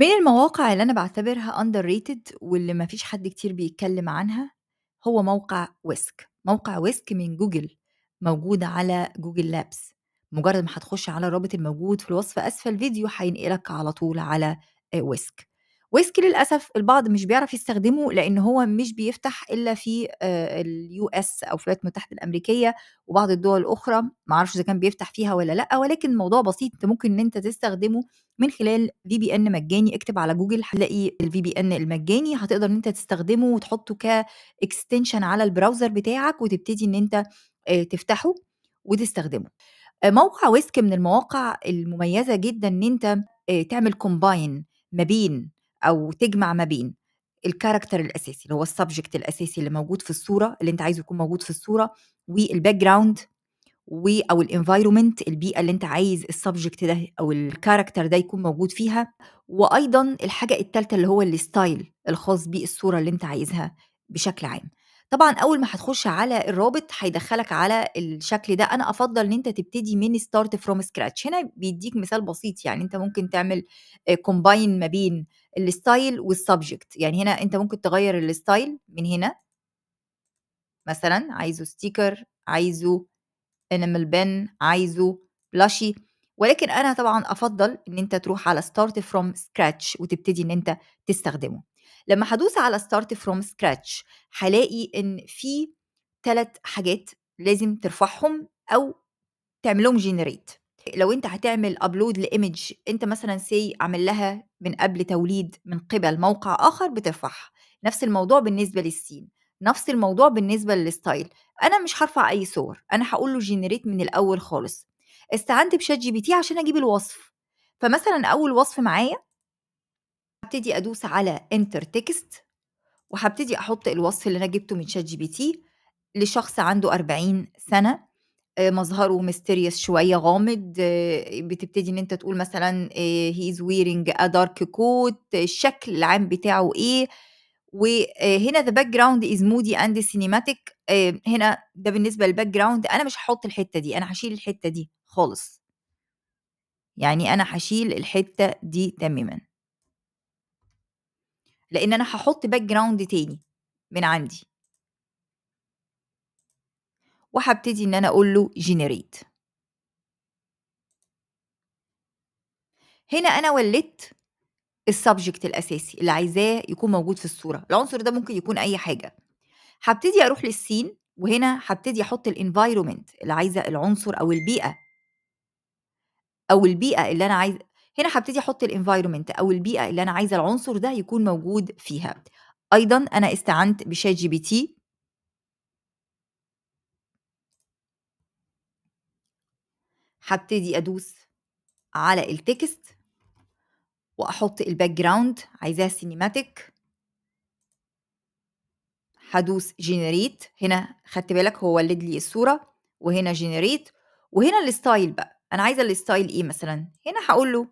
من المواقع اللي أنا بعتبرها underrated واللي ما فيش حد كتير بيتكلم عنها هو موقع ويسك موقع ويسك من جوجل موجود على جوجل لابس مجرد ما هتخش على الرابط الموجود في الوصف أسفل الفيديو هينقلك على طول على آه، ويسك ويسكي للاسف البعض مش بيعرف يستخدمه لان هو مش بيفتح الا في آه، اليو اس او في الولايات المتحده الامريكيه وبعض الدول الاخرى ما اعرفش اذا كان بيفتح فيها ولا لا ولكن الموضوع بسيط انت ممكن ان انت تستخدمه من خلال في بي ان مجاني اكتب على جوجل هتلاقي الفي بي ان المجاني هتقدر ان انت تستخدمه وتحطه كاكستنشن على البراوزر بتاعك وتبتدي ان انت آه، تفتحه وتستخدمه آه، موقع ويسك من المواقع المميزه جدا ان انت تعمل كومباين ما بين او تجمع ما بين الكاركتر الاساسي اللي هو السبجكت الاساسي اللي موجود في الصوره اللي انت عايزه يكون موجود في الصوره والباك جراوند و او الانفايرومنت البيئه اللي انت عايز السبجكت ده او الكاركتر ده يكون موجود فيها وايضا الحاجه الثالثه اللي هو الستايل الخاص بالصوره اللي انت عايزها بشكل عام طبعا اول ما هتخش على الرابط هيدخلك على الشكل ده انا افضل ان انت تبتدي من ستارت فروم سكراتش هنا بيديك مثال بسيط يعني انت ممكن تعمل كومباين آه، ما بين الستايل والسبجكت يعني هنا انت ممكن تغير الستايل من هنا مثلا عايزه ستيكر عايزه انيمال بن عايزه بلاشي ولكن انا طبعا افضل ان انت تروح على ستارت فروم سكراتش وتبتدي ان انت تستخدمه لما هدوس على ستارت فروم سكراتش هلاقي ان في ثلاث حاجات لازم ترفعهم او تعملهم جنريت لو انت هتعمل ابلود لايمج انت مثلا سي عامل لها من قبل توليد من قبل موقع اخر بترفعها نفس الموضوع بالنسبه للسين نفس الموضوع بالنسبه للستايل انا مش هرفع اي صور انا هقول له جنريت من الاول خالص استعنت بشات جي بي تي عشان اجيب الوصف فمثلا اول وصف معايا هبتدي ادوس على انتر تكست وهبتدي احط الوصف اللي انا جبته من شات جي بي تي لشخص عنده 40 سنه آه، مظهره ميستيريس شويه غامض آه، بتبتدي ان انت تقول مثلا هي از ويرينج ا دارك كوت الشكل العام بتاعه ايه وهنا ذا باك جراوند از مودي اند سينيماتيك هنا ده بالنسبه للباك جراوند انا مش هحط الحته دي انا هشيل الحته دي خالص يعني انا هشيل الحته دي تماما لان انا هحط باك جراوند تاني من عندي وهبتدي ان انا اقول له جينيريت هنا انا ولدت السبجكت الاساسي اللي عايزاه يكون موجود في الصوره العنصر ده ممكن يكون اي حاجه هبتدي اروح للسين وهنا هبتدي احط الانفايرومنت اللي عايزه العنصر او البيئه او البيئه اللي انا عايز هنا هبتدي احط الانفايرومنت او البيئه اللي انا عايزه العنصر ده يكون موجود فيها ايضا انا استعنت بشات جي بي تي هبتدي ادوس على التكست واحط الباك جراوند عايزاها سينيماتيك هدوس جينيريت هنا خدت بالك هو ولد لي الصوره وهنا جينيريت وهنا الستايل بقى انا عايزه الستايل ايه مثلا هنا هقول له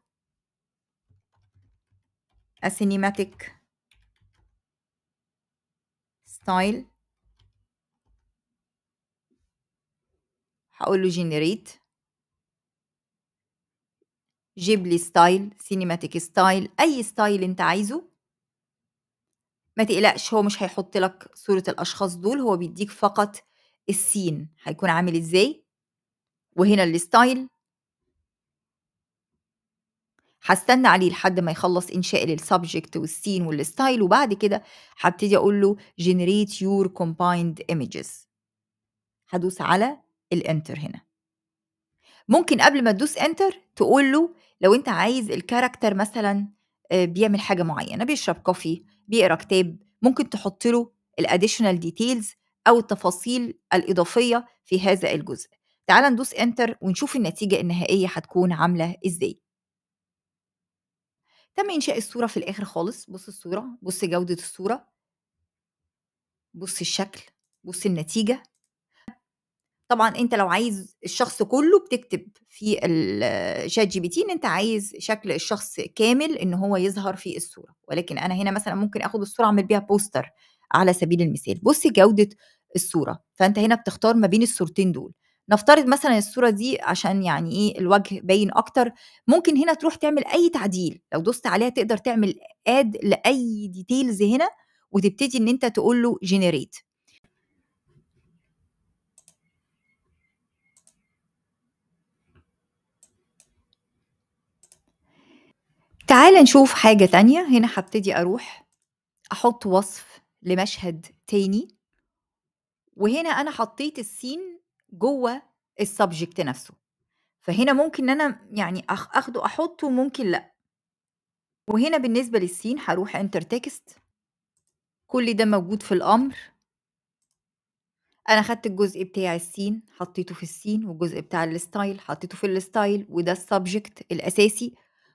اسينيماتيك ستايل هقول له جنريت جيب لي ستايل سينماتيك ستايل اي ستايل انت عايزه ما تقلقش هو مش هيحط لك صورة الاشخاص دول هو بيديك فقط السين هيكون عامل ازاي وهنا الستايل هستنى عليه لحد ما يخلص انشاء للسبجكت والسين والستايل وبعد كده هبتدي اقول له generate your combined images هدوس على الانتر هنا ممكن قبل ما تدوس انتر تقول له لو انت عايز الكاركتر مثلا آه، بيعمل حاجه معينه بيشرب كوفي بيقرا كتاب ممكن تحط له الاديشنال ديتيلز او التفاصيل الاضافيه في هذا الجزء تعال ندوس انتر ونشوف النتيجه النهائيه هتكون عامله ازاي تم انشاء الصوره في الاخر خالص بص الصوره بص جوده الصوره بص الشكل بص النتيجه طبعا انت لو عايز الشخص كله بتكتب في الشات جي بي تي ان انت عايز شكل الشخص كامل ان هو يظهر في الصوره ولكن انا هنا مثلا ممكن اخد الصوره اعمل بيها بوستر على سبيل المثال بصي جوده الصوره فانت هنا بتختار ما بين الصورتين دول نفترض مثلا الصوره دي عشان يعني ايه الوجه باين اكتر ممكن هنا تروح تعمل اي تعديل لو دوست عليها تقدر تعمل اد لاي ديتيلز هنا وتبتدي ان انت تقول له جنريت تعال نشوف حاجة تانية هنا هبتدي أروح أحط وصف لمشهد تاني وهنا أنا حطيت السين جوه السبجكت نفسه فهنا ممكن إن أنا يعني أخده أحطه وممكن لأ وهنا بالنسبة للسين هروح انتر تكست كل ده موجود في الأمر أنا خدت الجزء بتاع السين حطيته في السين والجزء بتاع الستايل حطيته في الستايل وده السبجكت الأساسي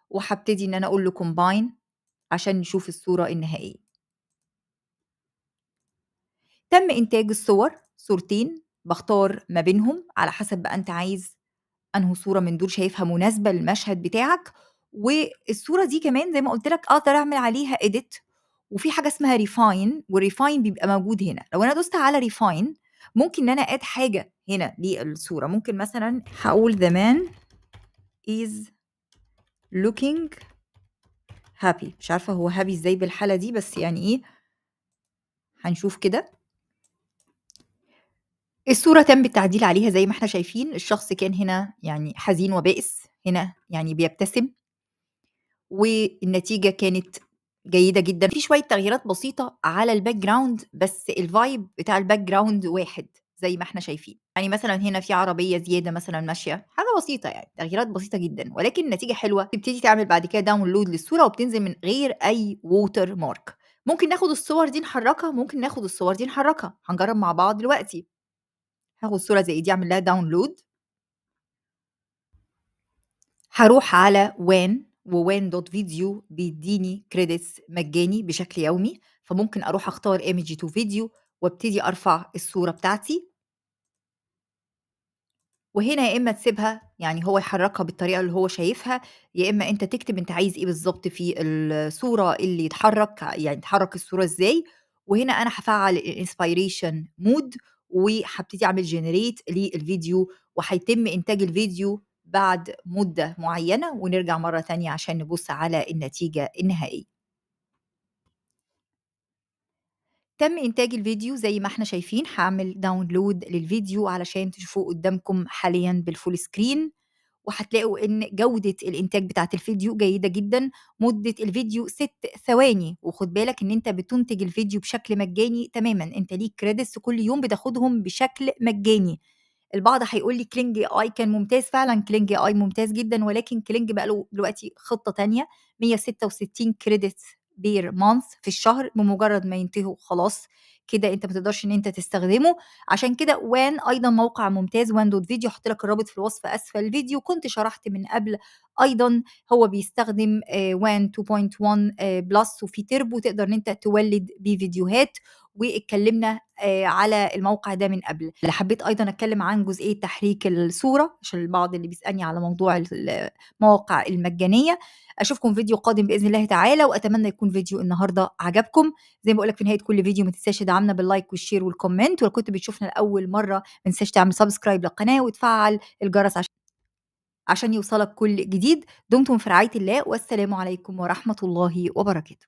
وهبتدي ان انا اقول له كومباين عشان نشوف الصورة النهائية تم انتاج الصور صورتين بختار ما بينهم على حسب بقى انت عايز انه صورة من دول شايفها مناسبة للمشهد بتاعك والصورة دي كمان زي ما قلت لك اقدر اعمل عليها اديت وفي حاجة اسمها ريفاين والريفاين بيبقى موجود هنا لو انا دوست على ريفاين ممكن ان انا اد حاجة هنا للصورة ممكن مثلا هقول زمان man is looking happy مش عارفة هو happy ازاي بالحالة دي بس يعني ايه هنشوف كده الصورة تم التعديل عليها زي ما احنا شايفين الشخص كان هنا يعني حزين وبائس هنا يعني بيبتسم والنتيجة كانت جيدة جدا في شوية تغييرات بسيطة على الباك جراوند بس الفايب بتاع الباك جراوند واحد زي ما احنا شايفين يعني مثلا هنا في عربية زيادة مثلا ماشية بسيطه يعني تغييرات بسيطه جدا ولكن النتيجه حلوه تبتدي تعمل بعد كده داونلود للصوره وبتنزل من غير اي ووتر مارك ممكن ناخد الصور دي نحركها ممكن ناخد الصور دي نحركها هنجرب مع بعض دلوقتي هاخد صوره زي دي اعمل لها داونلود هروح على وين ووين دوت فيديو بيديني كريدتس مجاني بشكل يومي فممكن اروح اختار ايمج تو فيديو وابتدي ارفع الصوره بتاعتي وهنا يا اما تسيبها يعني هو يحركها بالطريقه اللي هو شايفها يا اما انت تكتب انت عايز ايه بالظبط في الصوره اللي يتحرك يعني تحرك الصوره ازاي وهنا انا هفعل الانسبيريشن مود وهبتدي اعمل جنريت للفيديو وهيتم انتاج الفيديو بعد مده معينه ونرجع مره ثانيه عشان نبص على النتيجه النهائيه تم انتاج الفيديو زي ما احنا شايفين هعمل داونلود للفيديو علشان تشوفوه قدامكم حاليا بالفول سكرين وهتلاقوا ان جودة الانتاج بتاعت الفيديو جيدة جدا مدة الفيديو ست ثواني وخد بالك ان انت بتنتج الفيديو بشكل مجاني تماما انت ليك كريدتس كل يوم بتاخدهم بشكل مجاني البعض هيقول لي كلينج اي كان ممتاز فعلا كلينج اي ممتاز جدا ولكن كلينج بقى له دلوقتي خطه تانية 166 كريدت بير مانث في الشهر بمجرد ما ينتهوا خلاص كده انت ما تقدرش ان انت تستخدمه عشان كده وان ايضا موقع ممتاز وان دوت فيديو هحط لك الرابط في الوصف اسفل الفيديو كنت شرحت من قبل ايضا هو بيستخدم آه، وان 2.1 آه، بلس وفي تربو تقدر ان انت تولد بيه فيديوهات واتكلمنا آه، على الموقع ده من قبل اللي حبيت ايضا اتكلم عن جزئيه تحريك الصوره عشان البعض اللي بيسالني على موضوع المواقع المجانيه اشوفكم فيديو قادم باذن الله تعالى واتمنى يكون فيديو النهارده عجبكم زي ما بقول لك في نهايه كل فيديو ما تنساش دعمنا باللايك والشير والكومنت ولو كنت بتشوفنا لاول مره ما تنساش تعمل سبسكرايب للقناه وتفعل الجرس عشان عشان يوصلك كل جديد دمتم في رعايه الله والسلام عليكم ورحمه الله وبركاته